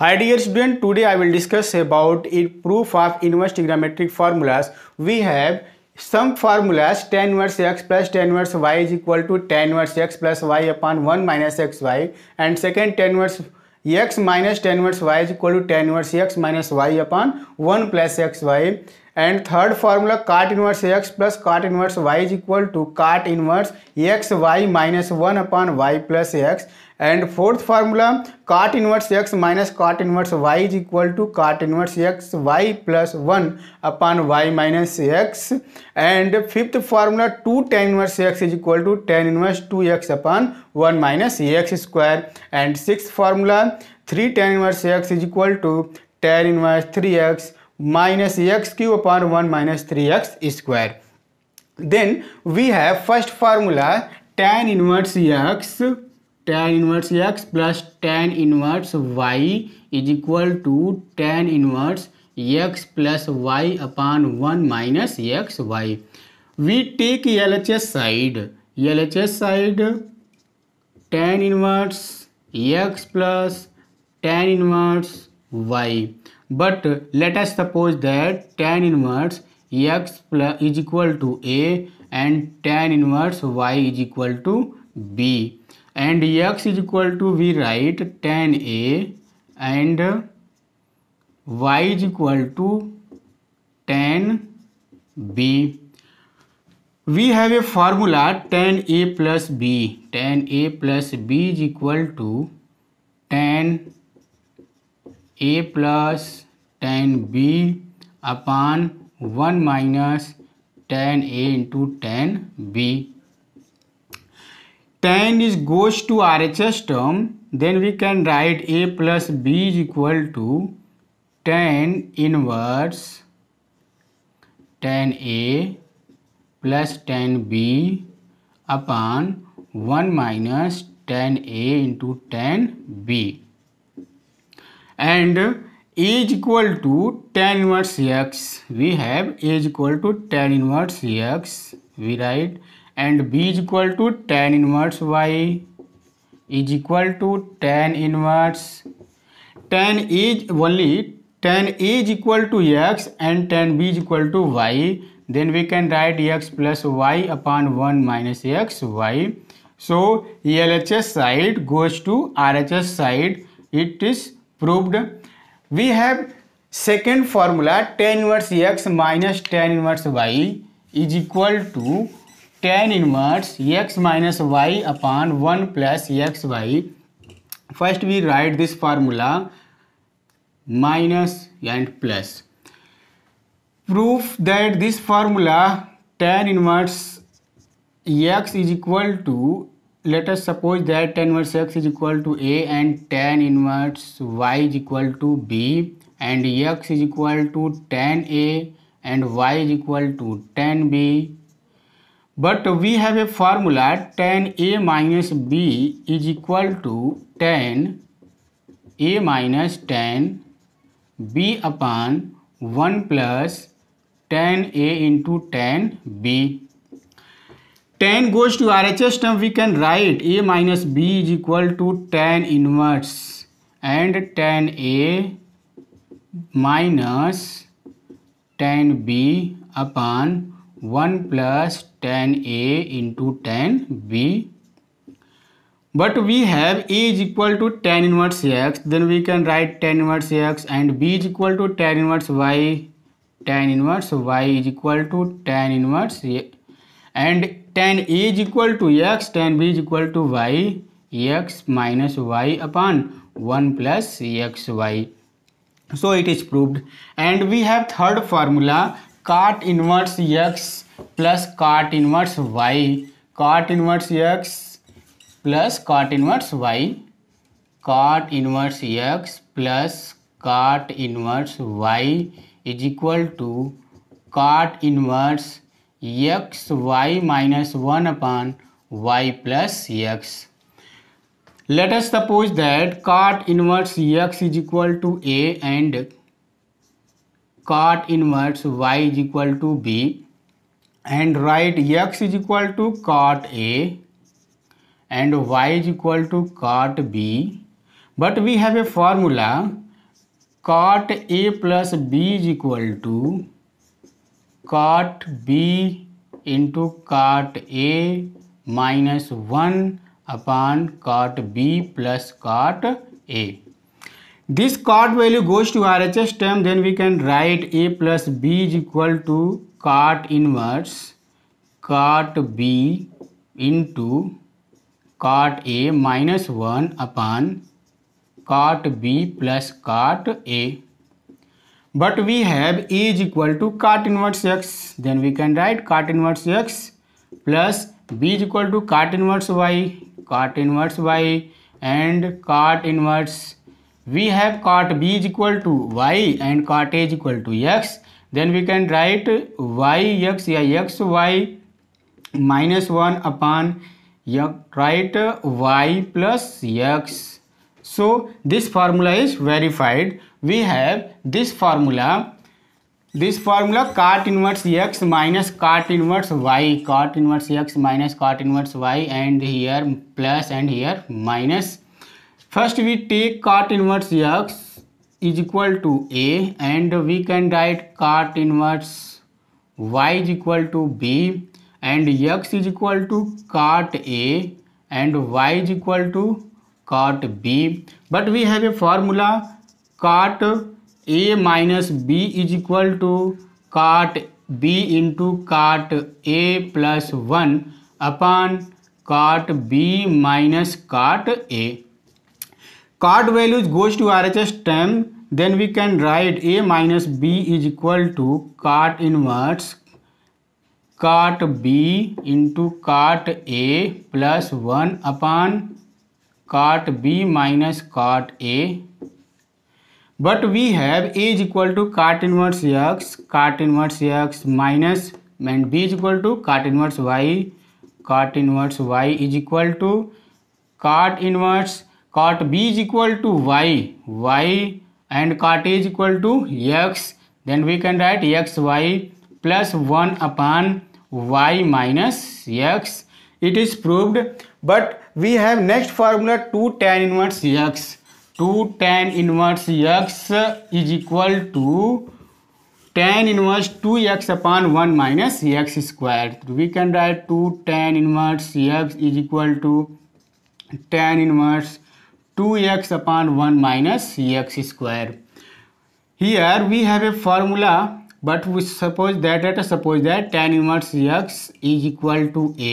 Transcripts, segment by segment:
Hi dear student, today I will discuss about in proof of inverse trigonometric formulas. We have some formulas tan inverse x plus tan inverse y is equal to tan inverse x plus y upon 1 minus xy and second tan inverse x minus tan inverse y is equal to tan inverse x minus y upon 1 plus xy and third formula cot inverse x plus cot inverse y is equal to cot inverse xy minus 1 upon y plus x and fourth formula cot inverse x minus cot inverse y is equal to cot inverse x y plus 1 upon y minus x and fifth formula 2 tan inverse x is equal to tan inverse 2x upon 1 minus x square and sixth formula 3 tan inverse x is equal to tan inverse 3x minus x cube upon 1 minus 3x square. Then we have first formula tan inverse x tan inverse x plus tan inverse y is equal to tan inverse x plus y upon one minus x y we take L H S side L H S side tan inverse x plus tan inverse y but let's suppose that tan inverse x plus is equal to a and tan inverse y is equal to b and x is equal to we write tan a and y is equal to tan b we have a formula tan a plus b tan a plus b is equal to tan a plus tan b upon 1 minus tan a into tan b tan is goes to RHS term, then we can write A plus B is equal to tan inverse tan A plus tan B upon 1 minus tan A into tan B. And A is equal to tan inverse x. We have A is equal to tan inverse x. We write and b is equal to tan inverse y is equal to tan inverse tan is only tan a is equal to x and tan b is equal to y then we can write x plus y upon 1 minus x y so LHS side goes to RHS side it is proved we have second formula tan inverse x minus tan inverse y is equal to tan inverse x minus y upon 1 plus xy. First we write this formula minus and plus. Proof that this formula tan inverse x is equal to let us suppose that tan inverse x is equal to a and tan inverse y is equal to b and x is equal to tan a and y is equal to tan b but we have a formula tan a minus b is equal to tan a minus 10 b upon 1 plus tan 10a into tan b Tan goes to RHS term we can write a minus b is equal to tan inverse and tan a minus 10b upon 1 plus tan 10a into tan b But we have a is equal to tan inverse x, then we can write tan inverse x and b is equal to tan inverse y, Tan inverse y is equal to tan inverse a. and tan a is equal to x, tan b is equal to y, x minus y upon 1 plus xy. So it is proved and we have third formula cot inverse x plus cot inverse y cot inverse x plus cot inverse y cot inverse x plus cot inverse y is equal to cot inverse x y minus one upon y plus x let suppose that that inverse x is equal to a and cot inverse y is equal to b and write x is equal to cot a and y is equal to cot b but we have a formula cot a plus b is equal to cot b into cot a minus 1 upon cot b plus cot a this cot value goes to RHS term then we can write A plus B is equal to cot inverse cot B into cot A minus 1 upon cot B plus cot A but we have A is equal to cot inverse X then we can write cot inverse X plus B is equal to cot inverse Y cot inverse Y and cot inverse we have cot b is equal to y and cot a is equal to x then we can write y x yeah, x y minus 1 upon write y plus x so this formula is verified we have this formula this formula cot inverse x minus cot inverse y cot inverse x minus cot inverse y and here plus and here minus First we take cot inverse x is equal to a and we can write cot inverse y is equal to b and x is equal to cot a and y is equal to cot b but we have a formula cot a minus b is equal to cot b into cot a plus 1 upon cot b minus cot a Card values goes to RHS term. Then we can write A minus B is equal to cot inverse cot B into cot A plus 1 upon cot B minus cot A. But we have A is equal to cot inverse X, cot inverse X minus and B is equal to cot inverse Y, cot inverse Y is equal to cot inverse cot b is equal to y y and cot a is equal to x then we can write xy plus 1 upon y minus x it is proved but we have next formula 2 tan inverse x 2 tan inverse x is equal to tan inverse 2x upon 1 minus x squared we can write 2 tan inverse x is equal to tan inverse 2x upon 1 minus x square. Here we have a formula but we suppose that let us suppose that tan inverse x is equal to a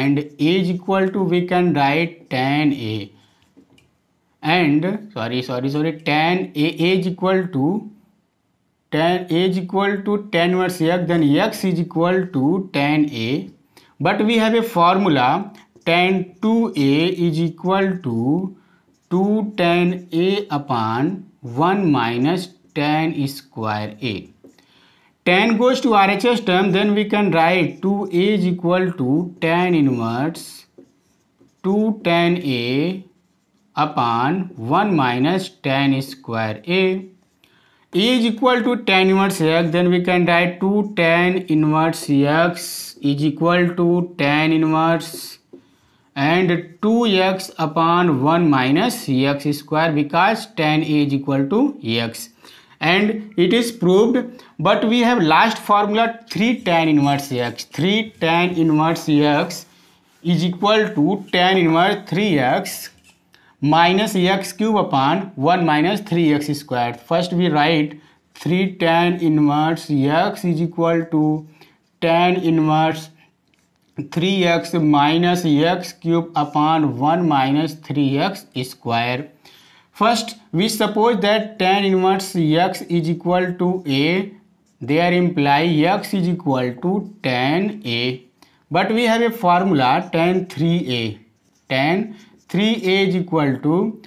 and a is equal to we can write tan a and sorry sorry sorry tan a, a is equal to tan a is equal to tan inverse x then x is equal to tan a but we have a formula tan 2a is equal to two tan a upon one minus tan square a tan goes to R H S term then we can write two a is equal to tan inverse two tan a upon one minus tan square a is equal to tan inverse x then we can write 2 tan inverse x is equal to tan inverse and 2x upon 1 minus x square because tan is equal to x and it is proved but we have last formula 3 tan inverse x 3 tan inverse x is equal to tan inverse 3x minus x cube upon 1 minus 3x square first we write 3 tan inverse x is equal to tan inverse 3x minus x cube upon 1 minus 3x square. First, we suppose that tan inverse x is equal to a. They are imply x is equal to tan a. But we have a formula tan 3a. Tan 3a is equal to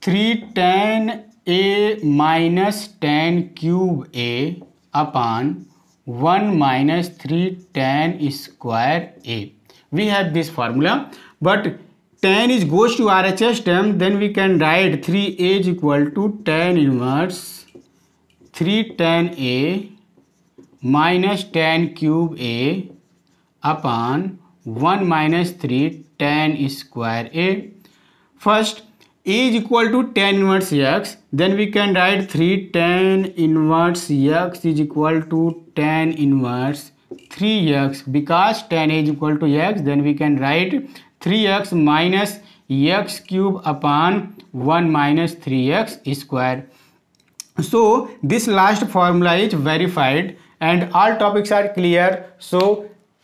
3 tan a minus tan cube a upon 1 minus 3 tan square a. We have this formula but tan is goes to RHS term then we can write 3a is equal to tan inverse 3 tan a minus tan cube a upon 1 minus 3 tan square a. First is equal to tan inverse x then we can write 3 tan inverse x is equal to tan inverse 3x because tan is equal to x then we can write 3x minus x cube upon 1 minus 3x square so this last formula is verified and all topics are clear so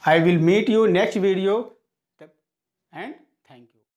i will meet you next video and